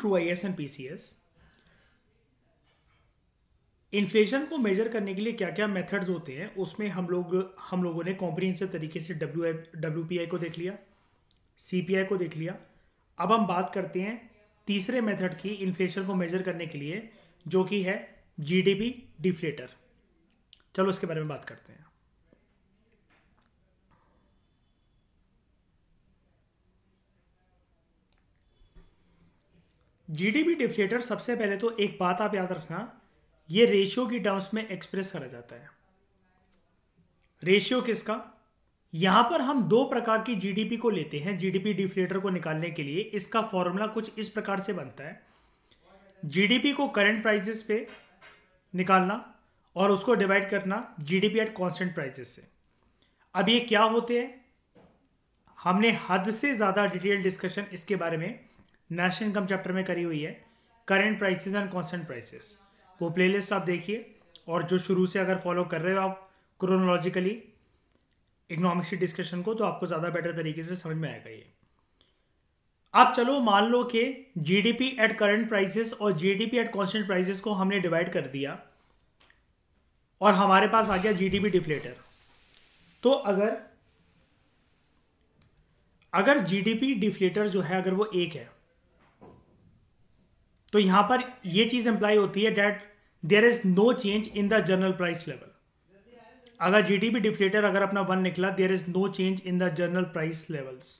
true I S and P C S inflation को measure करने के लिए क्या क्या मेथड्स होते हैं उसमें हम लोग हम लोगों ने कॉम्प्रीहेंसिव तरीके से W I W P I को देख लिया सी पी आई को देख लिया अब हम बात करते हैं तीसरे मेथड की इन्फ्लेशन को मेजर करने के लिए जो कि है जी डी पी डिफ्लेटर चलो इसके बारे में बात करते हैं जीडीपी डिफ्लेटर सबसे पहले तो एक बात आप याद रखना ये रेशियो की टर्म्स में एक्सप्रेस करा जाता है रेशियो किसका यहां पर हम दो प्रकार की जीडीपी को लेते हैं जीडीपी डिफ्लेटर को निकालने के लिए इसका फॉर्मूला कुछ इस प्रकार से बनता है जीडीपी को करंट प्राइसेस पे निकालना और उसको डिवाइड करना जीडीपी एट कांस्टेंट प्राइसेस से अब ये क्या होते हैं हमने हद से ज़्यादा डिटेल डिस्कशन इसके बारे में नेशनल इनकम चैप्टर में करी हुई है current prices and constant prices वो प्लेलिस्ट आप देखिए और जो शुरू से अगर फॉलो कर रहे हो आप क्रोनोलॉजिकली इकोनॉमिक्स की डिस्कशन को तो आपको ज़्यादा बेटर तरीके से समझ में आएगा ये आप चलो मान लो कि जीडीपी एट करंट प्राइसेस और जीडीपी एट कॉन्स्टेंट प्राइसेस को हमने डिवाइड कर दिया और हमारे पास आ गया जीडीपी डिफ्लेटर तो अगर अगर जीडीपी डिफ्लेटर जो है अगर वो एक है तो यहां पर यह चीज़ इंप्लाई होती है that there is no change in the general price level अगर जीडीपी डिफ्लेटर अगर अपना वन निकला there is no change in the general price levels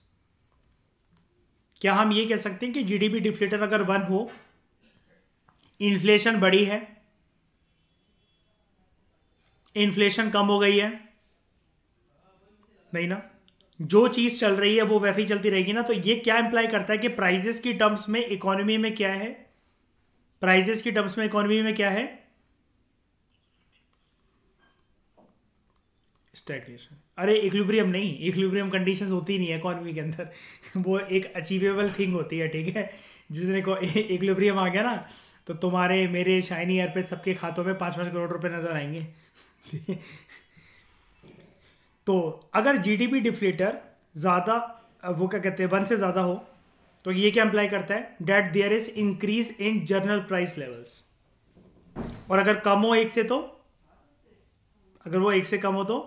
क्या हम ये कह सकते हैं कि जीडीपी डिफ्लेटर अगर वन हो इन्फ्लेशन बढ़ी है इन्फ्लेशन कम हो गई है नहीं ना जो चीज़ चल रही है वो वैसी चलती रहेगी ना तो ये क्या इंप्लाई करता है कि प्राइजेस की टर्म्स में इकोनॉमी में क्या है प्राइजेस की टर्म्स में इकोनॉमी में क्या है स्टैग्नेशन अरे इक्लिब्रियम नहीं इक्लिब्रियम कंडीशंस होती नहीं है इकोनॉमी के अंदर वो एक अचीवेबल थिंग होती है ठीक है जिस दिन को इक्लिब्रियम आ गया ना तो तुम्हारे मेरे शाइनी एयरपेड सबके खातों में पाँच पाँच करोड़ रुपए नजर आएंगे तो अगर जीडीपी डिफ्लेटर ज़्यादा वो क्या कहते हैं वन से ज़्यादा हो तो ये क्या अप्लाई करता है that there is increase in general price levels और अगर कम हो एक से तो अगर वो एक से कम हो तो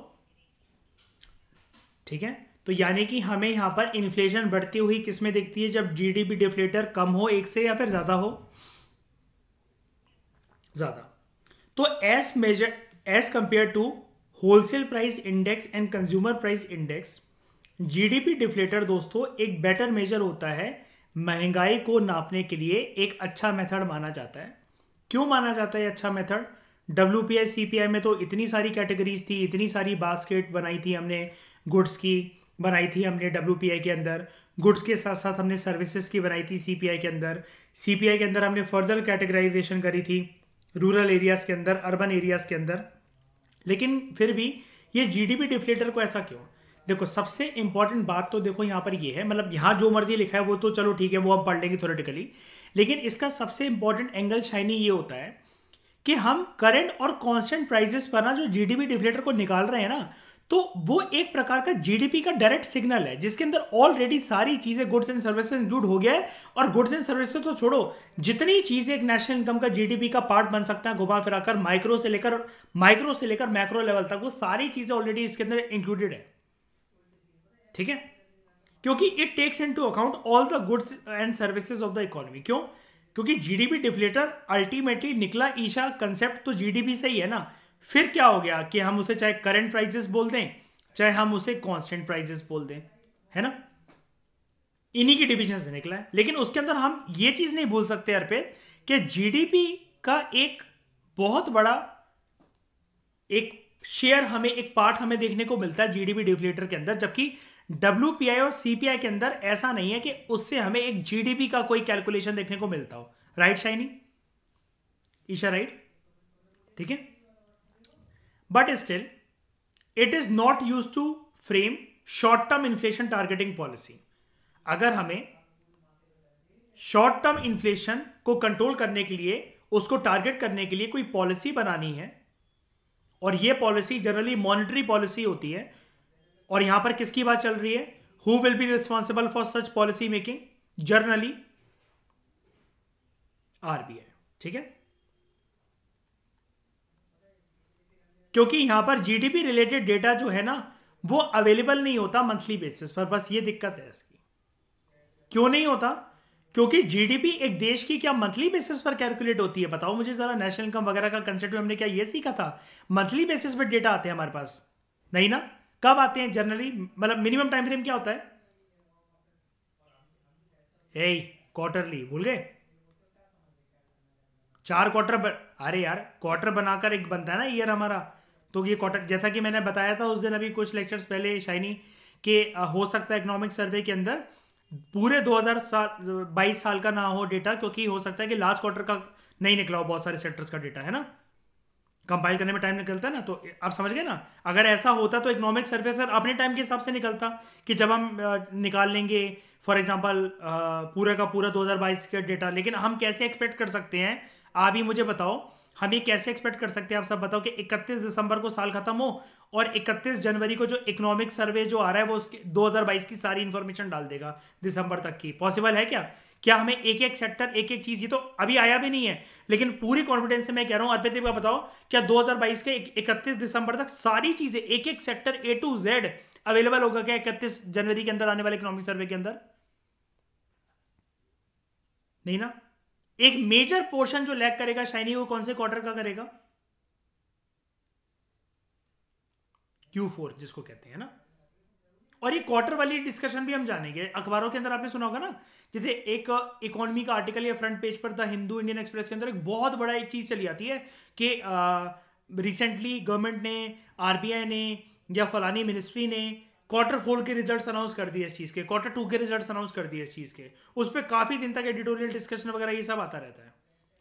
ठीक है तो यानी कि हमें यहां पर इन्फ्लेशन बढ़ती हुई किसमें दिखती है जब जीडीपी डिफ्लेटर कम हो एक से या फिर ज़्यादा हो ज़्यादा तो as measure as compare to wholesale price index and consumer price index GDP deflator दोस्तों एक बेटर मेजर होता है महंगाई को नापने के लिए एक अच्छा मेथड माना जाता है क्यों माना जाता है अच्छा method W P I C P I में तो इतनी सारी कैटेगरीज थी इतनी सारी बास्केट बनाई थी हमने गुड्स की बनाई थी हमने डब्ल्यू पी आई के अंदर गुड्स के साथ साथ हमने सर्विसेज की बनाई थी सी पी आई के अंदर सी पी आई के अंदर हमने फर्दर कैटेगराइजेशन करी थी रूरल एरियाज़ के अंदर अर्बन एरियाज़ के अंदर लेकिन फिर भी ये जी डी पी डिफ्लेटर को ऐसा क्यों देखो सबसे इंपॉर्टेंट बात तो देखो यहाँ पर ये यह है मतलब यहाँ जो मर्जी लिखा है वो तो चलो ठीक है वो हम पढ़ लेंगे थोरेटिकली लेकिन इसका सबसे इंपॉर्टेंट एंगल शाइनी ये होता है कि हम करंट और कांस्टेंट प्राइजेस पर ना जो जीडीपी डिफ्लेटर को निकाल रहे हैं ना तो वो एक प्रकार का जीडीपी का डायरेक्ट सिग्नल है जिसके अंदर ऑलरेडी सारी चीजें गुड्स एंड सर्विसेज इंक्लूड हो गया है और गुड्स एंड सर्विसेज तो छोड़ो जितनी चीजें एक नेशनल इनकम का जीडीपी का पार्ट बन सकता है घुमा फिराकर माइक्रो से लेकर माइक्रो से लेकर मैक्रो लेवल तक वो सारी चीजें ऑलरेडी इसके अंदर इंक्लूडेड है ठीक है क्योंकि it takes into account all the goods and services of the economy क्यों क्योंकि जीडीपी डिफ्लेटर अल्टीमेटली निकला ईशा कंसेप्ट तो जीडीपी से ही है ना फिर क्या हो गया कि हम उसे चाहे करंट प्राइजेस बोल दें चाहे हम उसे कॉन्स्टेंट प्राइजेस बोल दें है ना इन्हीं की डिविजन से निकला है लेकिन उसके अंदर हम ये चीज नहीं भूल सकते अर्पित कि जीडीपी का एक बहुत बड़ा एक शेयर हमें एक पार्ट हमें देखने को मिलता है जीडीपी डिफ्लेटर के अंदर जबकि डब्ल्यू और सीपीआई के अंदर ऐसा नहीं है कि उससे हमें एक जीडीपी का कोई कैलकुलेशन देखने को मिलता हो राइट शाइनी ईशा राइट ठीक है but still it is not use to frame short term inflation targeting policy अगर हमें शॉर्ट टर्म इन्फ्लेशन को कंट्रोल करने के लिए उसको टारगेट करने के लिए कोई पॉलिसी बनानी है और ये पॉलिसी जनरली मॉनिटरी पॉलिसी होती है और यहां पर किसकी बात चल रही है who will be responsible for such policy making generally RBI ठीक है क्योंकि यहां पर जीडीपी रिलेटेड डेटा जो है ना वो अवेलेबल नहीं होता मंथली बेसिस पर बस ये दिक्कत है इसकी क्यों नहीं होता क्योंकि जीडीपी एक देश की क्या मंथली बेसिस पर कैलकुलेट होती है बताओ मुझे जरा नेशनल इनकम वगैरह का कंसेप्ट हमने क्या ये सीखा था मंथली बेसिस पर डेटा आते हैं हमारे पास नहीं ना कब आते हैं जनरली मतलब मिनिमम टाइम फ्रेम क्या होता है ए क्वार्टरली भूल गए चार क्वार्टर अरे यार क्वार्टर बनाकर एक बनता है ना ईयर हमारा तो ये क्वार्टर जैसा कि मैंने बताया था उस दिन अभी कुछ लेक्चर्स पहले शाइनी के हो सकता है इकोनॉमिक सर्वे के अंदर पूरे 2022 साल साल का ना हो डेटा क्योंकि हो सकता है कि लास्ट क्वार्टर का नहीं निकला हो बहुत सारे सेक्टर्स का डेटा है ना कंपाइल करने में टाइम निकलता है ना तो आप समझ गए ना अगर ऐसा होता तो इकोनॉमिक सर्वे फिर अपने टाइम के हिसाब से निकलता कि जब हम निकाल लेंगे फॉर एग्जाम्पल पूरा का पूरा 2022 का डेटा लेकिन हम कैसे एक्सपेक्ट कर सकते हैं आप ही मुझे बताओ हम ये कैसे एक्सपेक्ट कर सकते हैं आप सब बताओ कि 31 दिसंबर को साल खत्म हो और 31 जनवरी को जो इकोनॉमिक सर्वे जो आ रहा है वो उसके 2022 की सारी इन्फॉर्मेशन डाल देगा दिसंबर तक की पॉसिबल है क्या क्या हमें एक एक सेक्टर एक एक चीज ये तो अभी आया भी नहीं है लेकिन पूरी कॉन्फिडेंस से मैं कह रहा हूं अद्वैत बताओ क्या 2022 के इकतीस दिसंबर तक सारी चीजें एक एक sector A to Z available होगा क्या इकतीस जनवरी के अंदर आने वाले इकोनॉमिक सर्वे के अंदर नहीं ना एक मेजर पोर्शन जो लैक करेगा शाइनी वो कौन से क्वार्टर का करेगा क्यू फोर जिसको कहते हैं ना और ये क्वार्टर वाली डिस्कशन भी हम जानेंगे अखबारों के अंदर आपने सुना होगा ना जैसे एक इकोनॉमी का आर्टिकल या फ्रंट पेज पर था हिंदू इंडियन एक्सप्रेस के अंदर एक बहुत बड़ा एक चीज़ चली आती है कि रिसेंटली गवर्नमेंट ने आर ने या फलानी मिनिस्ट्री ने क्वार्टर फोर के रिजल्ट अनाउंस कर दिए इस चीज़ के क्वार्टर टू के रिजल्ट अनाउंस कर दिए इस चीज़ के उस पर काफ़ी दिन तक एडिटोरियल डिस्कशन वगैरह ये सब आता रहता है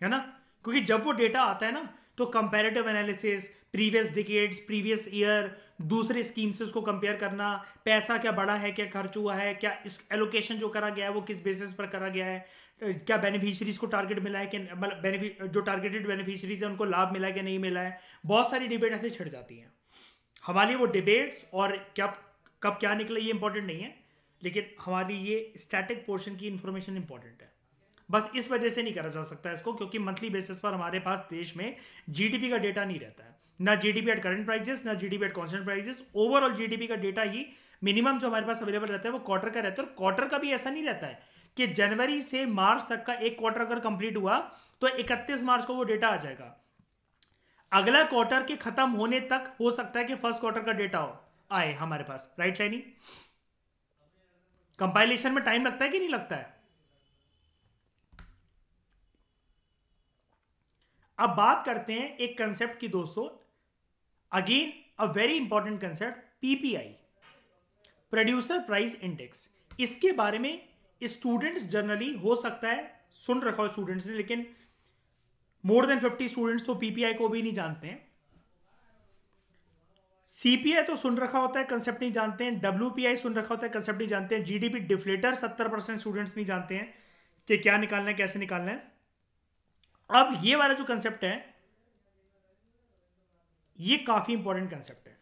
है ना क्योंकि जब वो डेटा आता है ना तो comparative analysis previous decades previous year दूसरे स्कीम से उसको कंपेयर करना पैसा क्या बड़ा है क्या खर्च हुआ है क्या इस एलोकेशन जो करा गया है वो किस बेसिस पर करा गया है क्या बेनिफिशरीज को टारगेट मिला है कि मतलब जो टारगेटेड बेनिफिशरीज है उनको लाभ मिला है कि नहीं मिला है बहुत सारी डिबेट ऐसे छिड़ जाती हैं हमारी वो डिबेट्स और क्या कब क्या निकले ये इंपॉर्टेंट नहीं है लेकिन हमारी ये स्टैटिक पोर्शन की इंफॉर्मेशन इंपॉर्टेंट है बस इस वजह से नहीं करा जा सकता इसको क्योंकि मंथली बेसिस पर हमारे पास देश में जीडीपी का डेटा नहीं रहता है ना जीडीपी एट करंट प्राइजेस ना GDP at constant prices overall GDP का डेटा ही मिनिमम जो हमारे पास अवेलेबल रहता है वो क्वार्टर का रहता है और क्वार्टर का भी ऐसा नहीं रहता है कि जनवरी से मार्च तक का एक क्वार्टर अगर कंप्लीट हुआ तो इकतीस मार्च को वो डेटा आ जाएगा अगला क्वार्टर के खत्म होने तक हो सकता है कि फर्स्ट क्वार्टर का डेटा हो आए हमारे पास राइट शाइनी कंपाइलेशन में टाइम लगता है कि नहीं लगता है अब बात करते हैं एक कंसेप्ट की दोस्तों again a very important concept PPI producer price index इसके बारे में स्टूडेंट्स जनरली हो सकता है सुन रखा हो स्टूडेंट्स ने लेकिन मोर देन फिफ्टी स्टूडेंट्स तो पीपीआई को भी नहीं जानते हैं सीपीआई तो सुन रखा होता है कंसेप्ट नहीं जानते हैं डब्ल्यूपीआई सुन रखा होता है कंसेप्ट नहीं जानते हैं जीडीपी डिफ्लेटर सत्तर परसेंट स्टूडेंट्स नहीं जानते हैं कि क्या निकालना है कैसे निकालना है अब ये वाला जो कंसेप्ट है ये काफी इंपॉर्टेंट कंसेप्ट है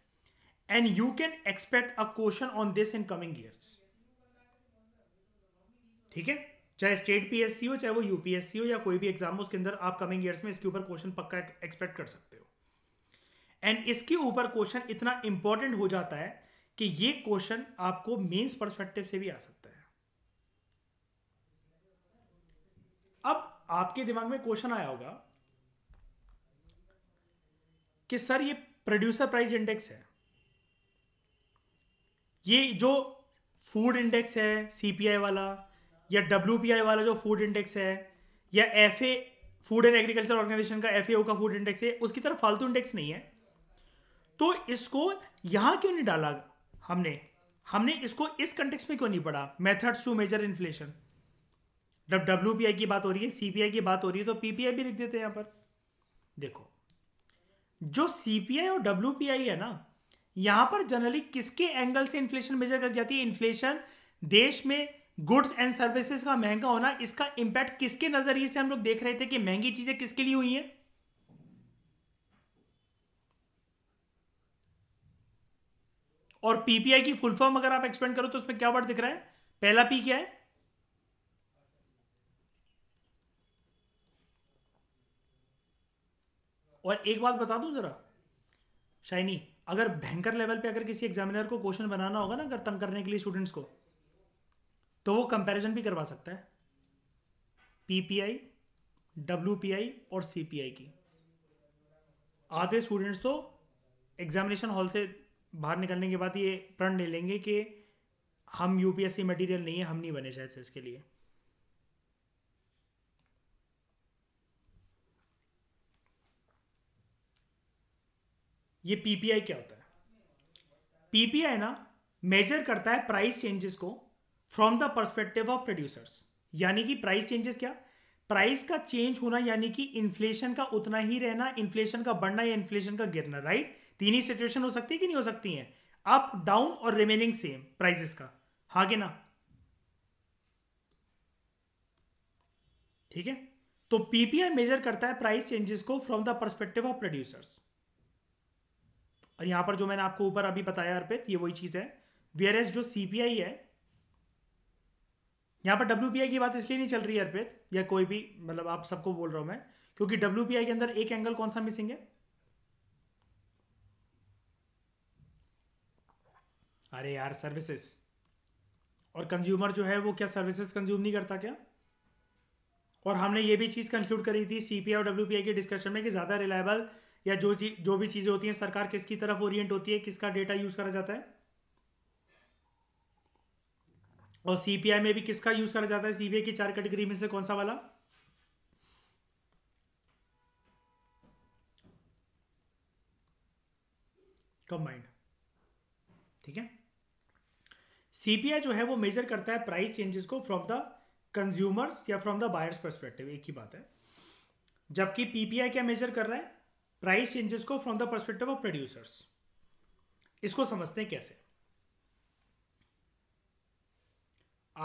and you can expect a question on this in coming years ठीक है चाहे स्टेट पीएससी हो चाहे वो यूपीएससी हो या कोई भी एग्जाम हो उसके अंदर आप कमिंग ईयर्स में इसके ऊपर क्वेश्चन पक्का एक्सपेक्ट कर सकते हो एंड इसके ऊपर क्वेश्चन इतना इंपॉर्टेंट हो जाता है कि ये क्वेश्चन आपको मेंस पर्सपेक्टिव से भी आ सकता है आपके दिमाग में क्वेश्चन आया होगा कि सर ये प्रोड्यूसर प्राइस इंडेक्स है ये जो फूड इंडेक्स है सीपीआई वाला या डब्ल्यूपीआई वाला जो फूड इंडेक्स है या F food and agriculture organization का एफ का फूड इंडेक्स है उसकी तरफ फालतू इंडेक्स नहीं है तो इसको यहां क्यों नहीं डाला हमने हमने इसको इस कंटेक्स में क्यों नहीं पढ़ा मेथड्स टू मेजर इन्फ्लेशन जब डब्ल्यू की बात हो रही है सीपीआई की बात हो रही है तो पीपीआई भी लिख देते हैं यहाँ पर देखो जो सीपीआई और डब्ल्यू है ना यहां पर जनरली किसके एंगल से इन्फ्लेशन मेजर कर जाती है इन्फ्लेशन देश में गुड्स एंड सर्विसेज का महंगा होना इसका इंपैक्ट किसके नजरिए से हम लोग देख रहे थे कि महंगी चीजें किसके लिए हुई हैं और पीपीआई की फुल फॉर्म अगर आप एक्सपेंड करो तो उसमें क्या वर्ड दिख रहा है पहला पी क्या है और एक बात बता दूं ज़रा शाइनी अगर भयंकर लेवल पे अगर किसी एग्जामिनर को क्वेश्चन बनाना होगा ना अगर तंग करने के लिए स्टूडेंट्स को तो वो कंपैरिजन भी करवा सकता है पीपीआई डब्ल्यूपीआई और सीपीआई की आधे स्टूडेंट्स तो एग्जामिनेशन हॉल से बाहर निकलने के बाद ये प्रण ले लेंगे कि हम यूपीएससी मटेरियल नहीं है हम नहीं बने शायद से इसके लिए ये पीपीआई क्या होता है पीपीआई ना मेजर करता है प्राइस चेंजेस को from the perspective of producers यानी कि प्राइस चेंजेस क्या प्राइस का चेंज होना यानी कि इन्फ्लेशन का उतना ही रहना इन्फ्लेशन का बढ़ना या इन्फ्लेशन का गिरना राइट तीन ही सिचुएशन हो सकती है कि नहीं हो सकती है अप डाउन और रिमेनिंग सेम प्राइजेस का हाँ के ना ठीक है तो पीपीआई मेजर करता है प्राइस चेंजेस को from the perspective of producers और यहां पर जो मैंने आपको ऊपर अभी बताया अर्पित ये वही चीज़ है वेयर एस जो सीपीआई है यहां पर डब्ल्यू की बात इसलिए नहीं चल रही है अर्पित या कोई भी मतलब आप सबको बोल रहा हूं मैं क्योंकि डब्ल्यू के अंदर एक एंगल कौन सा मिसिंग है अरे यार सर्विसेस और कंज्यूमर जो है वो क्या सर्विसेज कंज्यूम नहीं करता क्या और हमने ये भी चीज़ कंक्लूड करी थी सीपीआई और डब्ल्यू के डिस्कशन में कि ज़्यादा रिलायबल या जो जो भी चीज़ें होती हैं सरकार किसकी तरफ ओरिएंट होती है किसका डेटा यूज़ करा जाता है और सीपीआई में भी किसका यूज़ करा जाता है सीबीआई की चार कैटेगरी में से कौन सा वाला कंबाइंड ठीक है सीपीआई जो है वो मेजर करता है प्राइस चेंजेस को फ्रॉम द कंज्यूमर्स या फ्रॉम द बायर्स परस्पेक्टिव एक ही बात है जबकि पीपीआई क्या मेजर कर रहा है प्राइस चेंजेस को from the perspective of producers इसको समझते हैं कैसे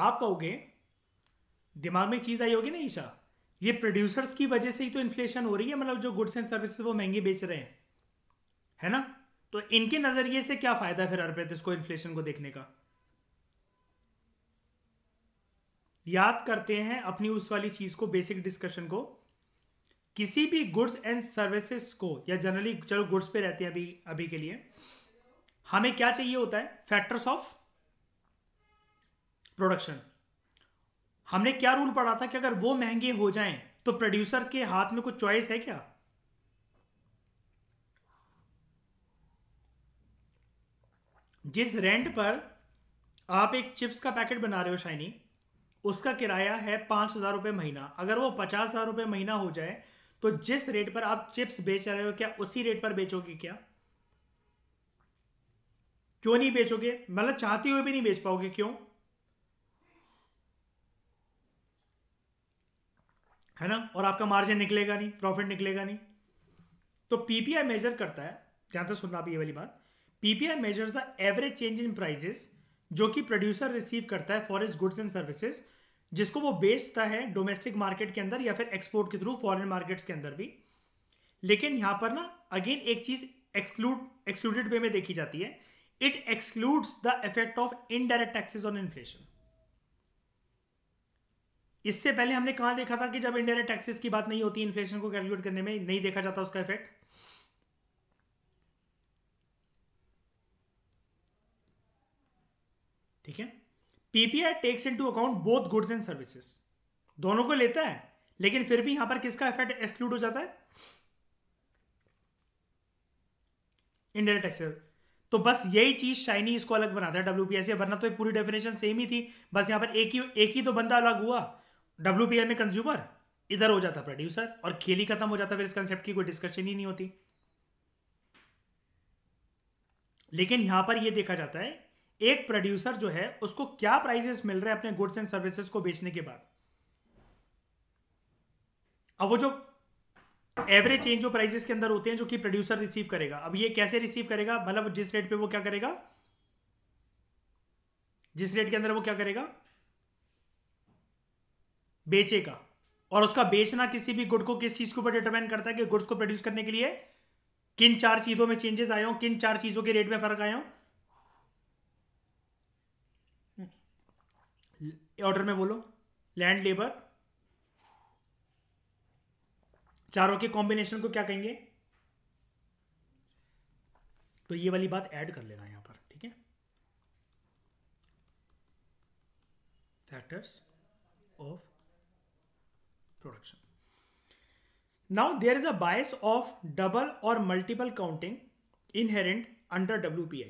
आप कहोगे दिमाग में चीज आई होगी ना ईशा ये प्रोड्यूसर्स की वजह से ही तो इन्फ्लेशन हो रही है मतलब जो गुड्स एंड सर्विसेज वो महंगे बेच रहे हैं है ना तो इनके नजरिए से क्या फायदा है फिर अर्पित इसको इन्फ्लेशन को देखने का याद करते हैं अपनी उस वाली चीज को बेसिक डिस्कशन को किसी भी गुड्स एंड सर्विसेज को या जनरली चलो गुड्स पे रहते हैं अभी अभी के लिए हमें क्या चाहिए होता है फैक्टर्स ऑफ प्रोडक्शन हमने क्या रूल पढ़ा था कि अगर वो महंगे हो जाएं तो प्रोड्यूसर के हाथ में कुछ चॉइस है क्या जिस रेंट पर आप एक चिप्स का पैकेट बना रहे हो शाइनी उसका किराया है पांच हज़ार रुपये महीना अगर वो पचास हज़ार रुपये महीना हो जाए तो जिस रेट पर आप चिप्स बेच रहे हो क्या उसी रेट पर बेचोगे क्या क्यों नहीं बेचोगे मतलब चाहते हुए भी नहीं बेच पाओगे क्यों है ना और आपका मार्जिन निकलेगा नहीं प्रॉफिट निकलेगा नहीं तो पीपीआई मेजर करता है ध्यान से सुनना आप ये वाली बात PPI measures the average change in prices जो कि प्रोड्यूसर रिसीव करता है for his goods and services जिसको वो बेचता है डोमेस्टिक मार्केट के अंदर या फिर एक्सपोर्ट के थ्रू फॉरेन मार्केट्स के अंदर भी लेकिन यहां पर ना अगेन एक चीज एक्सक्लूड एक्सक्लूडेड वे में देखी जाती है it excludes the effect of indirect taxes on inflation इससे पहले हमने कहा देखा था कि जब इनडायरेक्ट टैक्सेस की बात नहीं होती इन्फ्लेशन को कैलकुलेट करने में नहीं देखा जाता उसका इफेक्ट ठीक है PPI takes into account both goods and services दोनों को लेता है लेकिन फिर भी यहां पर किसका इफेक्ट एक्सक्लूड हो जाता है इनडायरेक्ट टैक्स तो बस यही चीज शाइनी इसको अलग बनाता है डब्ल्यू से वरना तो पूरी डेफिनेशन सेम ही थी बस यहां पर एक ही एक ही तो बंदा अलग हुआ डब्ल्यू में कंज्यूमर इधर हो जाता प्रोड्यूसर और खेल ही खत्म हो जाता फिर इस कंसेप्ट की कोई डिस्कशन ही नहीं होती लेकिन यहां पर यह देखा जाता है एक प्रोड्यूसर जो है उसको क्या प्राइजेस मिल रहे हैं अपने गुड्स एंड सर्विसेज को बेचने के बाद अब वो जो एवरेज चेंज जो प्राइजेस के अंदर होते हैं जो कि प्रोड्यूसर रिसीव करेगा अब ये कैसे रिसीव करेगा मतलब जिस रेट पे वो क्या करेगा जिस रेट के अंदर वो क्या करेगा बेचेगा और उसका बेचना किसी भी गुड को किस चीज के ऊपर डिटरमाइन करता है कि गुड्स को प्रोड्यूस करने के लिए किन चार चीजों में चेंजेस आए हो किन चार चीजों के रेट में फर्क आए हो ऑर्डर में बोलो लैंड लेबर चारों के कॉम्बिनेशन को क्या कहेंगे तो ये वाली बात ऐड कर लेना यहां पर ठीक है factors of production now there is a bias of double or multiple counting inherent under WPI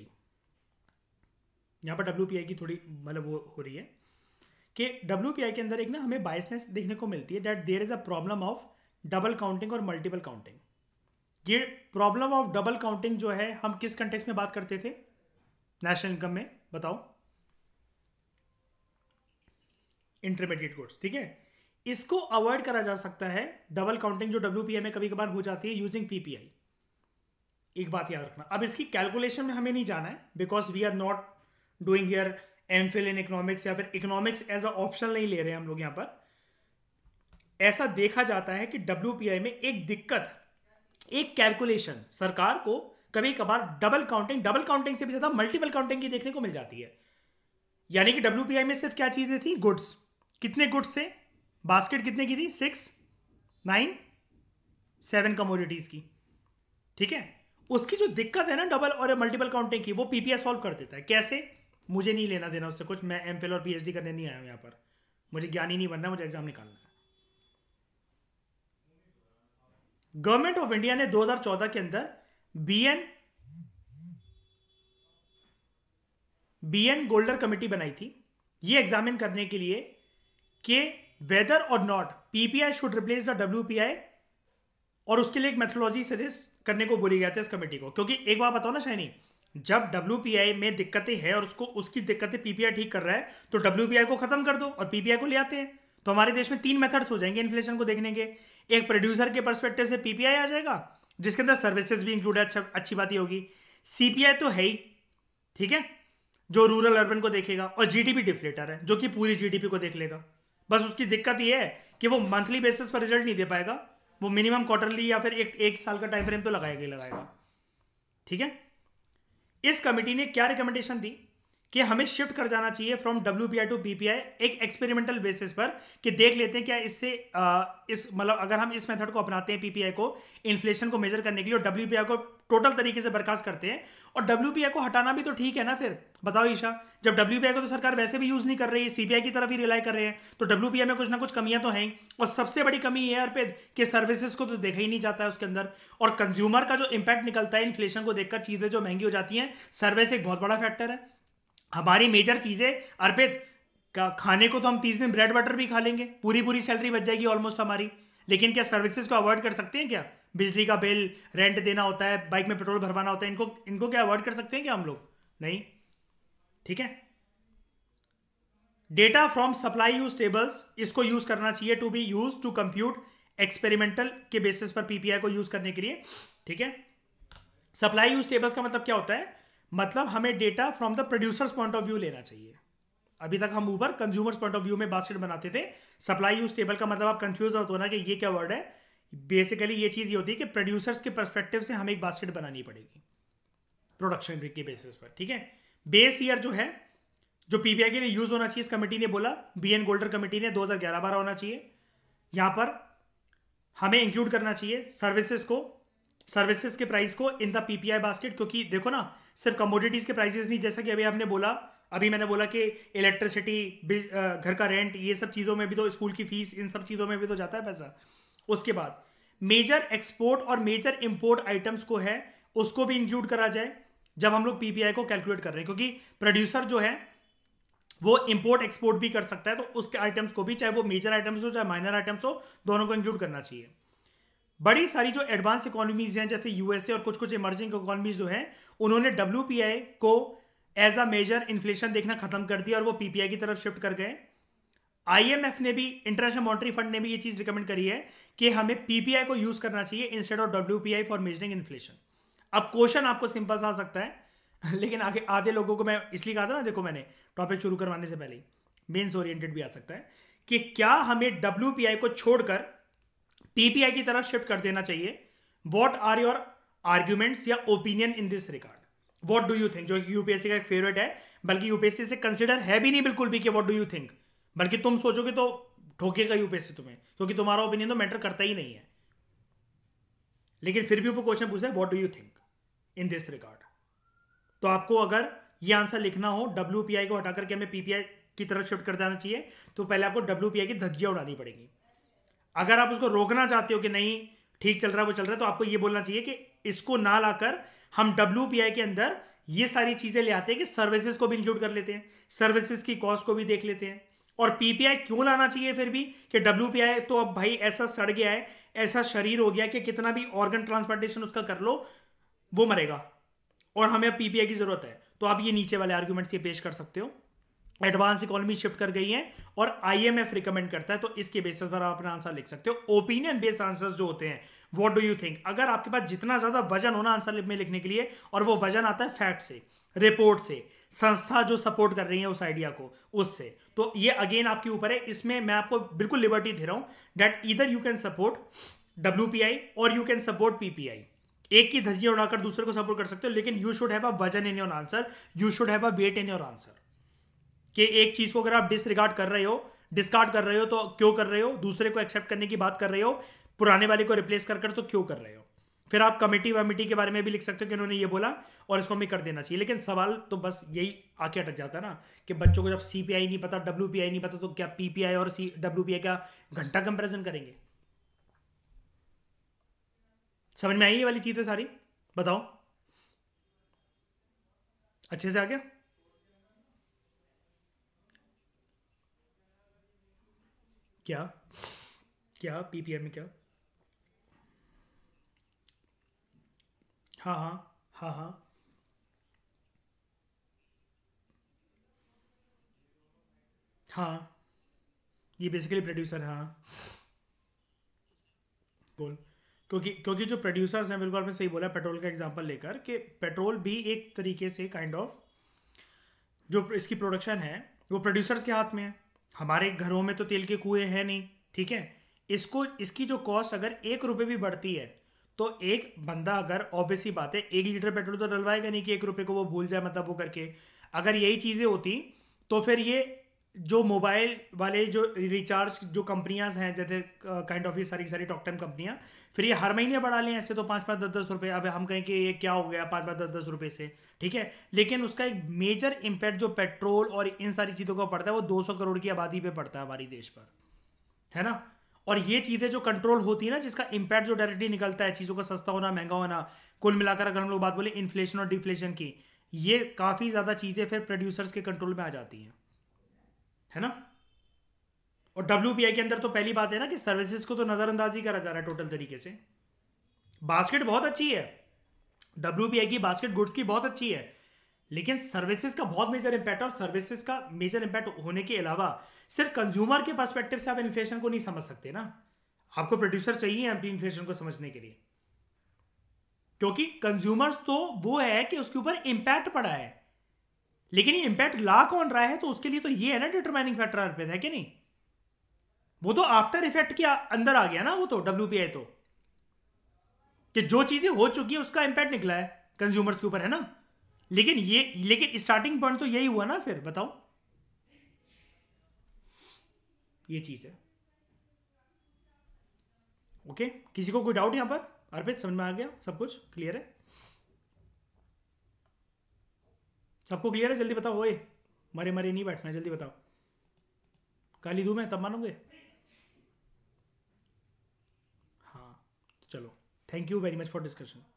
यहां पर आई की थोड़ी मतलब वो हो रही है कि डब्ल्यू के अंदर एक ना हमें बायसनेस देखने को मिलती है that there is a problem of double counting और मल्टीपल काउंटिंग ये प्रॉब्लम ऑफ डबल काउंटिंग जो है हम किस कंटेक्स में बात करते थे नेशनल इनकम में बताओ इंटरमीडिएट कोर्स ठीक है इसको अवॉइड करा जा सकता है डबल काउंटिंग जो डब्ल्यू में कभी कभार हो जाती है यूजिंग पीपीआई एक बात याद रखना अब इसकी कैलकुलेशन में हमें नहीं जाना है because we are not doing here M Phil in economics या फिर इकोनॉमिक्स एज अ ऑप्शन नहीं ले रहे हैं हम लोग यहां पर ऐसा देखा जाता है कि डब्ल्यू में एक दिक्कत एक कैलकुलेशन सरकार को कभी कभार डबल काउंटिंग डबल काउंटिंग से भी ज़्यादा मल्टीपल काउंटिंग की देखने को मिल जाती है यानी कि डब्ल्यू में सिर्फ क्या चीज़ें थी गुड्स कितने गुड्स थे बास्केट कितने की थी सिक्स नाइन सेवन कमोडिटीज़ की ठीक है उसकी जो दिक्कत है ना डबल और मल्टीपल काउंटिंग की वो पीपीआई सॉल्व कर देता है कैसे मुझे नहीं लेना देना उससे कुछ मैं एम और पी करने नहीं आया हूँ यहाँ पर मुझे ज्ञानी नहीं बनना मुझे एग्जाम निकालना है गवर्नमेंट ऑफ इंडिया ने 2014 के अंदर बीएन बीएन गोल्डर कमेटी बनाई थी ये एग्जामिन करने के लिए के वेदर और not PPI should replace the WPI और उसके लिए एक मेथोलॉजी सजेस्ट करने को बोली गया था इस कमेटी को क्योंकि एक बार बताओ ना शायनी जब डब्ल्यू में दिक्कतें हैं और उसको उसकी दिक्कतें पीपीआई ठीक कर रहा है तो डब्ल्यू को खत्म कर दो और पीपीआई को ले आते हैं तो हमारे देश में तीन मेथड्स हो जाएंगे इन्फ्लेशन को देखने के एक प्रोड्यूसर के परस्पेक्टिव से पीपीआई आ जाएगा जिसके अंदर सर्विसेज भी इंक्लूड है अच्छा अच्छी बात ही होगी सीपीआई तो है ही ठीक है जो रूरल अर्बन को देखेगा और जीडीपी डिफ्लेटर है जो कि पूरी जीडीपी को देख लेगा बस उसकी दिक्कत यह है कि वो मंथली बेसिस पर रिजल्ट नहीं दे पाएगा वो मिनिमम क्वार्टरली या फिर एक एक साल का टाइम फ्रेम तो लगाएगा ही लगाएगा ठीक है इस कमेटी ने क्या रिकमेंडेशन दी कि हमें शिफ्ट कर जाना चाहिए from W P I to P P I एक एक्सपेरिमेंटल बेसिस पर कि देख लेते हैं क्या इससे इस मतलब अगर हम इस मेथड को अपनाते हैं पीपीआई को इन्फ्लेशन को मेजर करने के लिए और डब्ल्यू पी आई को टोटल तरीके से बर्खास्त करते हैं और डब्ल्यू पी आई को हटाना भी तो ठीक है ना फिर बताओ ईशा जब डब्ल्यू पी आई को तो सरकार वैसे भी यूज़ नहीं कर रही है सी पी आई की तरफ ही रिलाई कर रहे हैं तो डब्ल्यू पी आई में कुछ ना कुछ कमियां तो हैं और सबसे बड़ी कमी ये है अर्पित कि सर्विसेज को तो देखा ही नहीं जाता है उसके अंदर और कंज्यूमर का जो इम्पैक्ट निकलता है इन्फ्लेशन को देखकर चीज़ें जो महंगी हो जाती हैं सर्विस एक बहुत बड़ा फैक्टर है हमारी मेजर चीज़ें अर्पित खाने को तो हम तीस दिन ब्रेड बटर भी खा लेंगे पूरी पूरी सैलरी बच जाएगी ऑलमोस्ट हमारी लेकिन क्या सर्विसेज को अवॉइड कर सकते हैं क्या बिजली का बिल रेंट देना होता है बाइक में पेट्रोल भरवाना होता है इनको इनको क्या अवॉइड कर सकते हैं क्या हम लोग नहीं ठीक है data from supply use tables इसको यूज करना चाहिए to be use to compute experimental के बेसिस पर पीपीआई को यूज करने के लिए ठीक है सप्लाई यूज टेबल्स का मतलब क्या होता है मतलब हमें data from the producers point of view लेना चाहिए अभी तक हम ऊपर कंज्यूमर्स पॉइंट ऑफ व्यू में बास्केट बनाते थे सप्लाई यूज टेबल का मतलब आप कंफ्यूज होते हो ना कि ये क्या वर्ड है बेसिकली ये चीज़ ये होती है कि प्रोड्यूसर्स के परस्पेक्टिव से हमें एक बास्केट बनानी पड़ेगी प्रोडक्शन के बेसिस पर ठीक है बेस ईयर जो है जो पीबीआई के लिए यूज होना चाहिए इस कमेटी ने बोला बी एन गोल्डर कमेटी ने 2011 बारह होना चाहिए यहां पर हमें इंक्लूड करना चाहिए सर्विसेज को सर्विसेज के प्राइस को इन द पीपीआई बास्केट क्योंकि देखो ना सिर्फ कमोडिटीज के प्राइसेस नहीं जैसा कि अभी आपने बोला अभी मैंने बोला कि इलेक्ट्रिसिटी घर का रेंट ये सब चीज़ों में भी तो स्कूल की फीस इन सब चीज़ों में भी तो जाता है पैसा उसके बाद मेजर एक्सपोर्ट और मेजर इंपोर्ट आइटम्स को है उसको भी इंक्लूड करा जाए जब हम लोग पीपीआई को कैलकुलेट कर रहे हैं क्योंकि प्रोड्यूसर जो है वो इंपोर्ट एक्सपोर्ट भी कर सकता है तो उसके आइटम्स को भी चाहे वो मेजर आइटम्स हो चाहे माइनर आइटम्स हो दोनों को इंक्लूड करना चाहिए बड़ी सारी जो एडवांस इकोनॉमीज हैं जैसे यूएसए और कुछ कुछ इमर्जिंग इकोनॉमीज जो हैं उन्होंने डब्ल्यू को एज अ मेजर इन्फ्लेशन देखना खत्म कर दिया और वो पीपीआई की तरफ शिफ्ट कर गए आईएमएफ ने भी इंटरनेशनल मॉनिटरी फंड ने भी ये चीज रिकमेंड करी है कि हमें पीपीआई को यूज करना चाहिए instead of W for measuring inflation अब क्वेश्चन आपको सिंपल सा आ सकता है लेकिन आगे आधे लोगों को मैं इसलिए कहा था ना देखो मैंने टॉपिक शुरू करवाने से पहले मेन्स ओरिएंटेड भी आ सकता है कि क्या हमें डब्ल्यू को छोड़कर पीपीआई की तरफ शिफ्ट कर देना चाहिए वॉट आर योर आर्ग्यूमेंट्स या opinion in this record what do you think जो यूपीएससी का एक फेवरेट है बल्कि यूपीएससी से कंसिडर है भी नहीं बिल्कुल भी कि वॉट डू यू थिंक बल्कि तुम सोचोगे तो ठोकेगा यूपीएससी तुम्हें क्योंकि तुम्हारा ओपिनियन तो मैटर करता ही नहीं है लेकिन फिर भी वो क्वेश्चन पूछा what do you think in this record तो आपको अगर ये आंसर लिखना हो डब्ल्यू को हटा करके हमें पीपीआई की तरफ शिफ्ट कर देना चाहिए तो पहले आपको डब्ल्यू की धज्जियां उड़ानी पड़ेगी अगर आप उसको रोकना चाहते हो कि नहीं ठीक चल रहा है वो चल रहा है तो आपको ये बोलना चाहिए कि इसको ना लाकर हम डब्ल्यू के अंदर ये सारी चीज़ें ले आते हैं कि सर्विसेज को भी इंक्लूड कर लेते हैं सर्विसेज की कॉस्ट को भी देख लेते हैं और पीपीआई क्यों लाना चाहिए फिर भी कि डब्ल्यू तो अब भाई ऐसा सड़ गया है ऐसा शरीर हो गया कि कितना भी ऑर्गन ट्रांसप्लांटेशन उसका कर लो वो मरेगा और हमें अब पीपीआई की ज़रूरत है तो आप ये नीचे वाले आर्ग्यूमेंट्स ये पेश कर सकते हो एडवांस इकोनॉमी शिफ्ट कर गई है और आईएमएफ रिकमेंड करता है तो इसके बेसिस पर आप अपना आंसर लिख सकते हो ओपिनियन बेस्ड आंसर्स जो होते हैं व्हाट डू यू थिंक अगर आपके पास जितना ज्यादा वजन होना आंसर में लिखने के लिए और वो वजन आता है फैक्ट से रिपोर्ट से संस्था जो सपोर्ट कर रही है उस आइडिया को उससे तो ये अगेन आपके ऊपर है इसमें मैं आपको बिल्कुल लिबर्टी दे रहा हूं डेट इधर यू कैन सपोर्ट डब्ल्यू और यू कैन सपोर्ट पीपीआई एक की धज्जियां उड़ाकर दूसरे को सपोर्ट कर सकते हो लेकिन यू शुड हैव अ वजन in your answer you should have a weight in your answer कि एक चीज को अगर आप डिसरिगार्ड कर रहे हो डिस्कार्ड कर रहे हो तो क्यों कर रहे हो दूसरे को एक्सेप्ट करने की बात कर रहे हो पुराने वाले को रिप्लेस कर कर तो क्यों कर रहे हो फिर आप कमेटी वमिटी के बारे में भी लिख सकते हो कि उन्होंने ये बोला और इसको हमें कर देना चाहिए लेकिन सवाल तो बस यही आके अटक जाता है ना कि बच्चों को जब सी नहीं पता डब्ल्यू नहीं पता तो क्या पी और सी डब्ल्यू का घंटा कंपेरिजन करेंगे समझ में आई ये वाली चीज़ें सारी बताओ अच्छे से आ गया क्या क्या पीपीआर में क्या हाँ हाँ हाँ हाँ हाँ ये बेसिकली प्रोड्यूसर है हाँ बोल क्योंकि क्योंकि जो प्रोड्यूसर्स हैं बिल्कुल आपने सही बोला पेट्रोल का एग्जांपल लेकर कि पेट्रोल भी एक तरीके से काइंड kind ऑफ of, जो इसकी प्रोडक्शन है वो प्रोड्यूसर्स के हाथ में है हमारे घरों में तो तेल के कुएं हैं नहीं ठीक है इसको इसकी जो कॉस्ट अगर एक रुपये भी बढ़ती है तो एक बंदा अगर ऑब्वियसली बात है एक लीटर पेट्रोल तो डलवाएगा नहीं कि एक रुपये को वो भूल जाए मतलब वो करके अगर यही चीज़ें होती तो फिर ये जो मोबाइल वाले जो रिचार्ज जो कंपनियां हैं जैसे काइंड ऑफ ये सारी सारी टॉक टाइम कंपनियां फिर ये हर महीने बढ़ा लें ऐसे तो पाँच पाँच दस दस रुपये अब हम कहें कि ये क्या हो गया पाँच पाँच दस दस रुपये से ठीक है लेकिन उसका एक मेजर इम्पैक्ट जो पेट्रोल और इन सारी चीज़ों का पड़ता है वो दो सौ करोड़ की आबादी पर पड़ता है हमारी देश पर है ना और ये चीज़ें जो कंट्रोल होती है ना जिसका इम्पैक्ट जो डायरेक्टली निकलता है चीज़ों का सस्ता होना महंगा होना कुल मिलाकर अगर हम लोग बात बोले इन्फ्लेशन और डिफ्लेशन की ये काफ़ी ज़्यादा चीज़ें फिर प्रोड्यूसर्स के कंट्रोल में आ जाती हैं है ना और डब्ल्यू के अंदर तो पहली बात है ना कि सर्विसेज को तो नज़रअंदाज ही करा जा रहा है टोटल तरीके से बास्केट बहुत अच्छी है डब्ल्यू की बास्केट गुड्स की बहुत अच्छी है लेकिन सर्विसेज का बहुत मेजर है और सर्विसेज का मेजर इंपैक्ट होने के अलावा सिर्फ कंज्यूमर के पर्सपेक्टिव से आप इन्फ्लेशन को नहीं समझ सकते ना आपको प्रोड्यूसर चाहिए अपनी इन्फ्लेशन को समझने के लिए क्योंकि कंज्यूमर्स तो वो है कि उसके ऊपर इंपैक्ट पड़ा है लेकिन ये इंपैक्ट ला कौन रहा है तो उसके लिए तो ये है ना डिटरमाइनिंग फैक्टर अर्पित है कि नहीं वो तो आफ्टर इफेक्ट के अंदर आ गया ना वो तो डब्ल्यू तो कि जो चीजें हो चुकी है उसका इंपैक्ट निकला है कंज्यूमर्स के ऊपर है ना लेकिन ये लेकिन स्टार्टिंग पॉइंट तो यही हुआ ना फिर बताओ ये चीज है ओके किसी को कोई डाउट यहां पर अर्पित समझ में आ गया सब कुछ क्लियर है सबको क्लियर है जल्दी बताओ ओए मरे मरे नहीं बैठना जल्दी बताओ काली धूम है तब मानोगे हाँ तो चलो thank you very much for discussion